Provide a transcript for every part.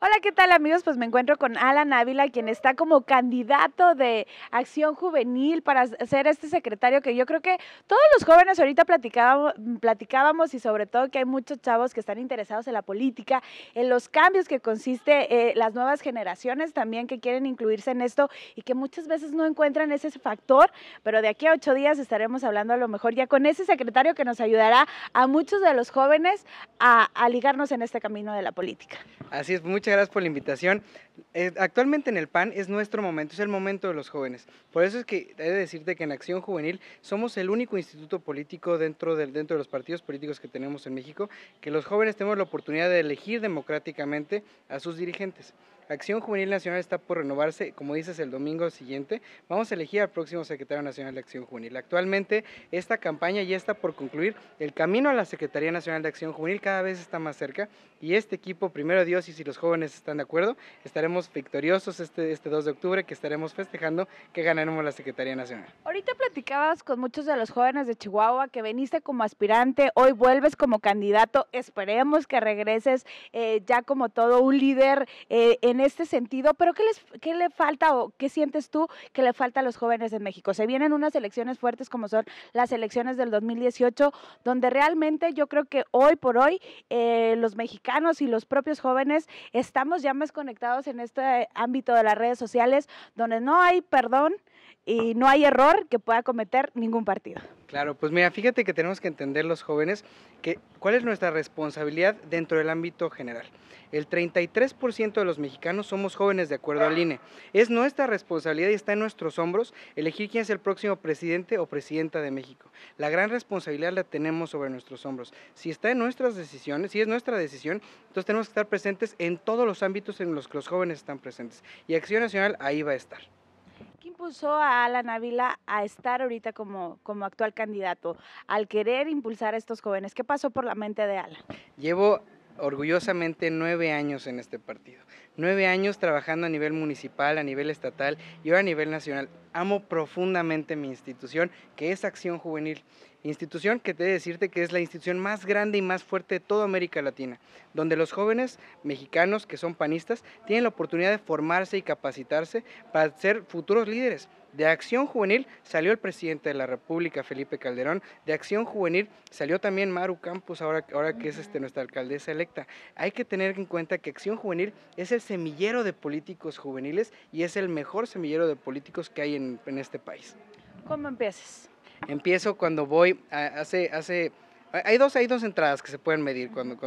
Hola, ¿qué tal amigos? Pues me encuentro con Alan Ávila, quien está como candidato de Acción Juvenil para ser este secretario que yo creo que todos los jóvenes ahorita platicábamos, y sobre todo que hay muchos chavos que están interesados en la política, en los cambios que consiste eh, las nuevas generaciones también que quieren incluirse en esto y que muchas veces no encuentran ese factor, pero de aquí a ocho días estaremos hablando a lo mejor ya con ese secretario que nos ayudará a muchos de los jóvenes a, ligarnos en este camino de la política. Así es, muchas gracias por la invitación. Eh, actualmente en el PAN es nuestro momento, es el momento de los jóvenes. Por eso es que he de decirte que en Acción Juvenil somos el único instituto político dentro, del, dentro de los partidos políticos que tenemos en México, que los jóvenes tenemos la oportunidad de elegir democráticamente a sus dirigentes. Acción Juvenil Nacional está por renovarse, como dices, el domingo siguiente. Vamos a elegir al próximo secretario nacional de Acción Juvenil. Actualmente esta campaña ya está por concluir. El camino a la Secretaría Nacional de Acción Juvenil cada vez está más cerca y este equipo, primero Dios y si los jóvenes están de acuerdo, estaremos victoriosos este, este 2 de octubre que estaremos festejando que ganaremos la Secretaría Nacional. Ahorita platicabas con muchos de los jóvenes de Chihuahua que veniste como aspirante, hoy vuelves como candidato, esperemos que regreses eh, ya como todo un líder eh, en en este sentido, pero ¿qué, les, ¿qué le falta o qué sientes tú que le falta a los jóvenes en México? Se vienen unas elecciones fuertes como son las elecciones del 2018, donde realmente yo creo que hoy por hoy eh, los mexicanos y los propios jóvenes estamos ya más conectados en este ámbito de las redes sociales, donde no hay perdón, y no hay error que pueda cometer ningún partido. Claro, pues mira, fíjate que tenemos que entender los jóvenes que cuál es nuestra responsabilidad dentro del ámbito general. El 33% de los mexicanos somos jóvenes de acuerdo al INE. Es nuestra responsabilidad y está en nuestros hombros elegir quién es el próximo presidente o presidenta de México. La gran responsabilidad la tenemos sobre nuestros hombros. Si está en nuestras decisiones, si es nuestra decisión, entonces tenemos que estar presentes en todos los ámbitos en los que los jóvenes están presentes. Y Acción Nacional ahí va a estar impulsó a Alan Ávila a estar ahorita como, como actual candidato, al querer impulsar a estos jóvenes? ¿Qué pasó por la mente de Alan? Llevo orgullosamente nueve años en este partido. Nueve años trabajando a nivel municipal, a nivel estatal y ahora a nivel nacional. Amo profundamente mi institución, que es Acción Juvenil institución que te decirte que es la institución más grande y más fuerte de toda América Latina, donde los jóvenes mexicanos que son panistas tienen la oportunidad de formarse y capacitarse para ser futuros líderes. De Acción Juvenil salió el presidente de la República, Felipe Calderón. De Acción Juvenil salió también Maru Campos, ahora, ahora que es este, nuestra alcaldesa electa. Hay que tener en cuenta que Acción Juvenil es el semillero de políticos juveniles y es el mejor semillero de políticos que hay en, en este país. ¿Cómo empiezas? Empiezo cuando voy, hace, hay dos, hay dos entradas que se pueden medir. Cuando,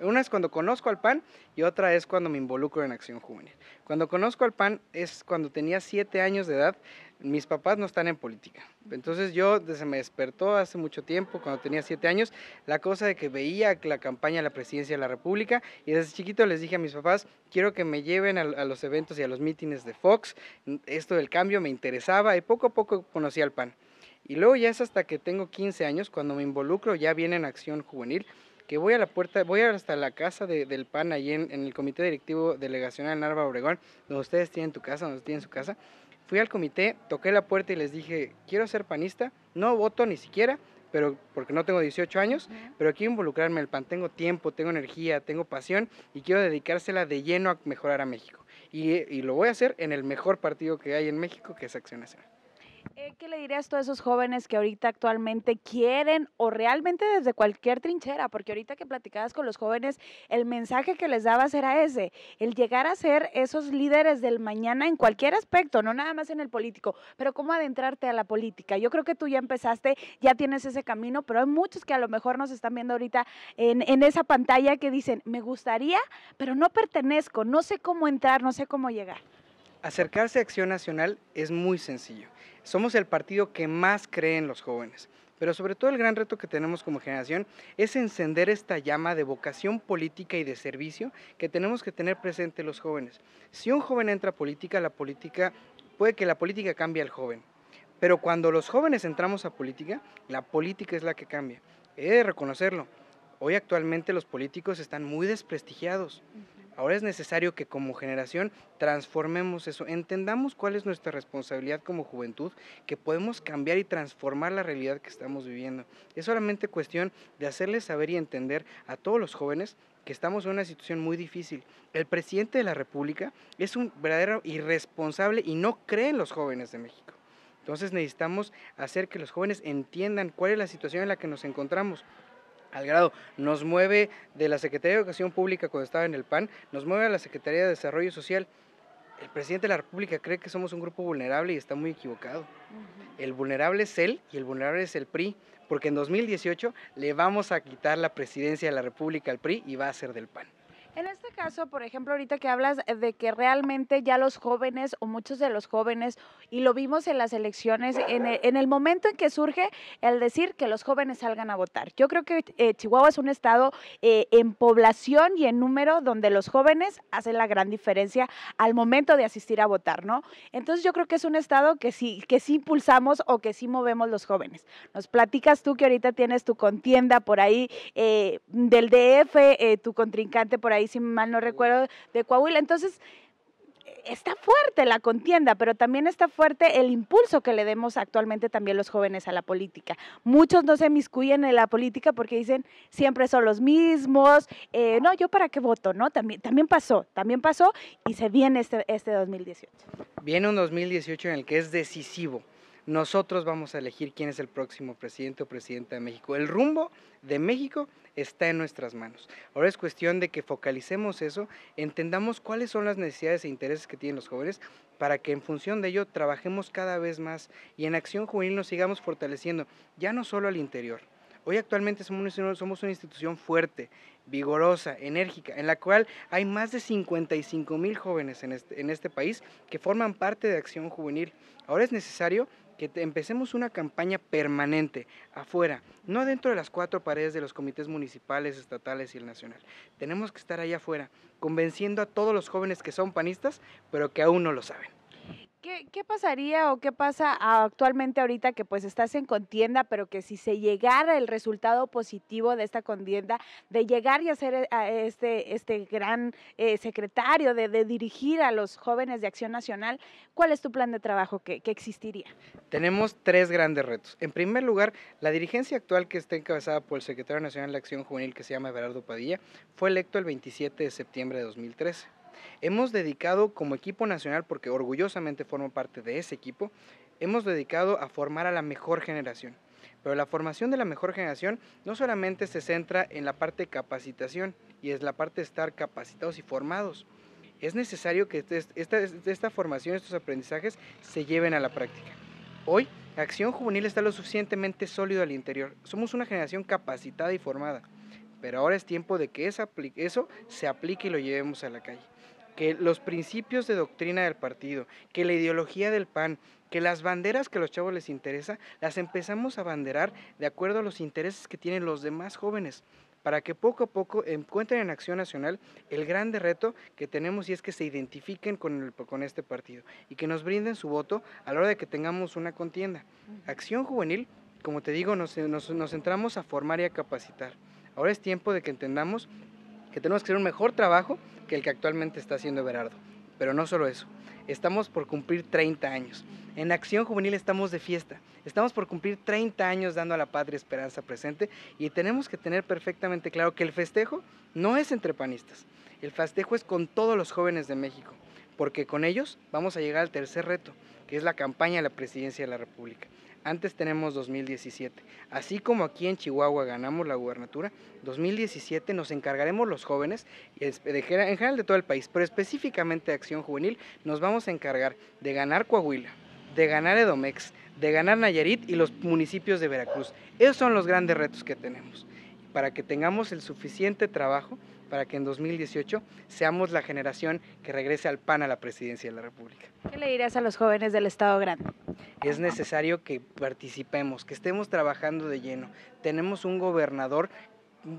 una es cuando conozco al PAN y otra es cuando me involucro en Acción Juvenil. Cuando conozco al PAN es cuando tenía siete años de edad, mis papás no están en política. Entonces yo desde me despertó hace mucho tiempo, cuando tenía siete años, la cosa de que veía la campaña de la presidencia de la República y desde chiquito les dije a mis papás, quiero que me lleven a los eventos y a los mítines de Fox, esto del cambio me interesaba y poco a poco conocí al PAN. Y luego ya es hasta que tengo 15 años, cuando me involucro ya viene en acción juvenil, que voy a la puerta, voy hasta la casa del PAN, ahí en, el Comité Directivo Delegacional Narva Obregón, donde ustedes tienen tu casa, donde tienen su casa. Fui al comité, toqué la puerta y les dije, quiero ser panista, no voto ni siquiera, pero porque no tengo 18 años, pero quiero involucrarme en el PAN, tengo tiempo, tengo energía, tengo pasión y quiero dedicársela de lleno a mejorar a México. Y, y lo voy a hacer en el mejor partido que hay en México, que es Acción Nacional. Eh, ¿Qué le dirías a todos esos jóvenes que ahorita actualmente quieren o realmente desde cualquier trinchera? Porque ahorita que platicabas con los jóvenes, el mensaje que les dabas era ese, el llegar a ser esos líderes del mañana en cualquier aspecto, no nada más en el político, pero cómo adentrarte a la política. Yo creo que tú ya empezaste, ya tienes ese camino, pero hay muchos que a lo mejor nos están viendo ahorita en, en esa pantalla que dicen, me gustaría, pero no pertenezco, no sé cómo entrar, no sé cómo llegar. Acercarse a Acción Nacional es muy sencillo. Somos el partido que más cree en los jóvenes, pero sobre todo el gran reto que tenemos como generación es encender esta llama de vocación política y de servicio que tenemos que tener presente los jóvenes. Si un joven entra a política, la política puede que la política cambie al joven, pero cuando los jóvenes entramos a política, la política es la que cambia. He de reconocerlo. Hoy actualmente los políticos están muy desprestigiados. Ahora es necesario que como generación transformemos eso, entendamos cuál es nuestra responsabilidad como juventud, que podemos cambiar y transformar la realidad que estamos viviendo. Es solamente cuestión de hacerles saber y entender a todos los jóvenes que estamos en una situación muy difícil. El presidente de la República es un verdadero irresponsable y no cree en los jóvenes de México. Entonces necesitamos hacer que los jóvenes entiendan cuál es la situación en la que nos encontramos al grado. Nos mueve de la Secretaría de Educación Pública cuando estaba en el PAN, nos mueve a la Secretaría de Desarrollo Social. El presidente de la República cree que somos un grupo vulnerable y está muy equivocado. El vulnerable es él y el vulnerable es el PRI, porque en 2018 le vamos a quitar la presidencia de la República al PRI y va a ser del PAN. En este caso, por ejemplo, ahorita que hablas de que realmente ya los jóvenes o muchos de los jóvenes, y lo vimos en las elecciones, en el, momento en que surge el decir que los jóvenes salgan a votar. Yo creo que eh, Chihuahua es un estado eh, en población y en número donde los jóvenes hacen la gran diferencia al momento de asistir a votar, ¿no? Entonces yo creo que es un estado que sí, que sí impulsamos o que sí movemos los jóvenes. Nos platicas tú que ahorita tienes tu contienda por ahí eh, del DF, tu contrincante por ahí ahí, si mal no recuerdo, de Coahuila. Entonces, está fuerte la contienda, pero también está fuerte el impulso que le demos actualmente también los jóvenes a la política. Muchos no se miscuyen en la política porque dicen siempre son los mismos, eh, no, yo para qué voto, ¿no? También, también pasó, también pasó y se viene este, este 2018. Viene un 2018 en el que es decisivo. Nosotros vamos a elegir quién es el próximo presidente o presidenta de México. El rumbo de México está en nuestras manos. Ahora es cuestión de que focalicemos eso, entendamos cuáles son las necesidades e intereses que tienen los jóvenes para que en función de ello trabajemos cada vez más y en acción juvenil nos sigamos fortaleciendo, ya no solo al interior. Hoy actualmente somos una, institución fuerte, vigorosa, enérgica, en la cual hay más de 55 mil jóvenes en este, en este país que forman parte de Acción Juvenil. Ahora es necesario que empecemos una campaña permanente afuera, no dentro de las cuatro paredes de los comités municipales, estatales y el nacional. Tenemos que estar allá afuera, convenciendo a todos los jóvenes que son panistas, pero que aún no lo saben. ¿Qué, pasaría o qué pasa actualmente ahorita que pues estás en contienda, pero que si se llegara el resultado positivo de esta contienda, de llegar y hacer eh, a este, este gran eh, secretario, de, dirigir a los jóvenes de Acción Nacional, ¿cuál es tu plan de trabajo que, existiría? Tenemos tres grandes retos. En primer lugar, la dirigencia actual que está encabezada por el secretario nacional de Acción Juvenil, que se llama Everardo Padilla, fue electo el 27 de septiembre de 2013 Hemos dedicado como equipo nacional, porque orgullosamente formo parte de ese equipo, hemos dedicado a formar a la mejor generación. Pero la formación de la mejor generación no solamente se centra en la parte de capacitación y es la parte de estar capacitados y formados. Es necesario que este, esta, formación, estos aprendizajes se lleven a la práctica. Hoy, la Acción Juvenil está lo suficientemente sólido al interior. Somos una generación capacitada y formada. Pero ahora es tiempo de que eso se aplique y lo llevemos a la calle que los principios de doctrina del partido, que la ideología del PAN, que las banderas que a los chavos les interesa, las empezamos a banderar de acuerdo a los intereses que tienen los demás jóvenes para que poco a poco encuentren en Acción Nacional el grande reto que tenemos y es que se identifiquen con, con este partido y que nos brinden su voto a la hora de que tengamos una contienda. Acción Juvenil, como te digo, nos, nos, nos entramos a formar y a capacitar. Ahora es tiempo de que entendamos que tenemos que hacer un mejor trabajo que el que actualmente está haciendo Everardo. Pero no solo eso, estamos por cumplir 30 años. En Acción Juvenil estamos de fiesta. Estamos por cumplir 30 años dando a la patria esperanza presente y tenemos que tener perfectamente claro que el festejo no es entre panistas. El festejo es con todos los jóvenes de México, porque con ellos vamos a llegar al tercer reto, que es la campaña de la presidencia de la República. Antes tenemos 2017. Así como aquí en Chihuahua ganamos la gubernatura, 2017 nos encargaremos los jóvenes, en general de todo el país, pero específicamente de Acción Juvenil, nos vamos a encargar de ganar Coahuila, de ganar Edomex, de ganar Nayarit y los municipios de Veracruz. Esos son los grandes retos que tenemos, para que tengamos el suficiente trabajo para que en 2018 seamos la generación que regrese al PAN a la presidencia de la República. ¿Qué le dirías a los jóvenes del Estado Grande? es necesario que participemos, que estemos trabajando de lleno. Tenemos un gobernador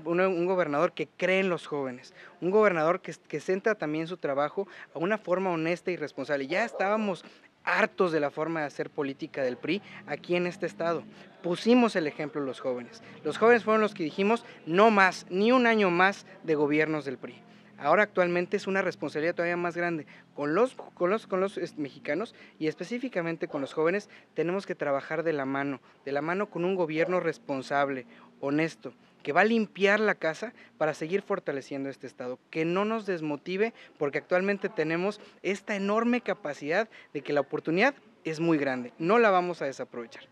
un, gobernador que cree en los jóvenes, un gobernador que, que centra también su trabajo a una forma honesta y responsable. Ya estábamos hartos de la forma de hacer política del PRI aquí en este estado. Pusimos el ejemplo los jóvenes. Los jóvenes fueron los que dijimos no más, ni un año más de gobiernos del PRI. Ahora actualmente es una responsabilidad todavía más grande. Con los, con los, con los este, mexicanos y específicamente con los jóvenes tenemos que trabajar de la mano, de la mano con un gobierno responsable, honesto que va a limpiar la casa para seguir fortaleciendo este Estado, que no nos desmotive porque actualmente tenemos esta enorme capacidad de que la oportunidad es muy grande, no la vamos a desaprovechar.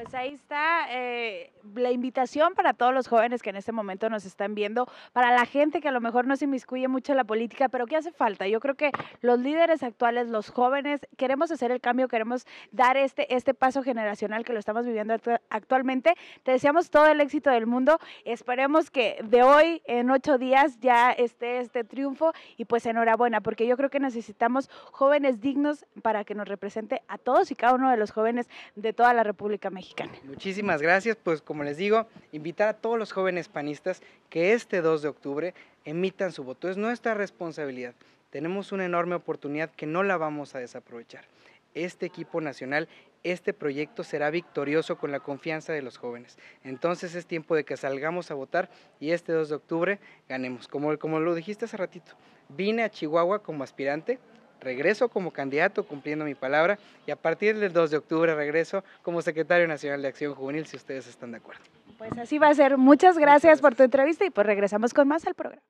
Pues ahí está eh, la invitación para todos los jóvenes que en este momento nos están viendo, para la gente que a lo mejor no se inmiscuye mucho en la política, pero ¿qué hace falta? Yo creo que los líderes actuales, los jóvenes, queremos hacer el cambio, queremos dar este, este paso generacional que lo estamos viviendo actualmente. Te deseamos todo el éxito del mundo. Esperemos que de hoy en ocho días ya esté este triunfo y pues enhorabuena, porque yo creo que necesitamos jóvenes dignos para que nos represente a todos y cada uno de los jóvenes de toda la República Mexicana. Muchísimas gracias, pues como les digo, invitar a todos los jóvenes panistas que este 2 de octubre emitan su voto. Es nuestra responsabilidad. Tenemos una enorme oportunidad que no la vamos a desaprovechar. Este equipo nacional, este proyecto será victorioso con la confianza de los jóvenes. Entonces es tiempo de que salgamos a votar y este 2 de octubre ganemos. Como, como lo dijiste hace ratito, vine a Chihuahua como aspirante, regreso como candidato cumpliendo mi palabra y a partir del 2 de octubre regreso como secretario nacional de Acción Juvenil, si ustedes están de acuerdo. Pues así va a ser. Muchas gracias por tu entrevista y pues regresamos con más al programa.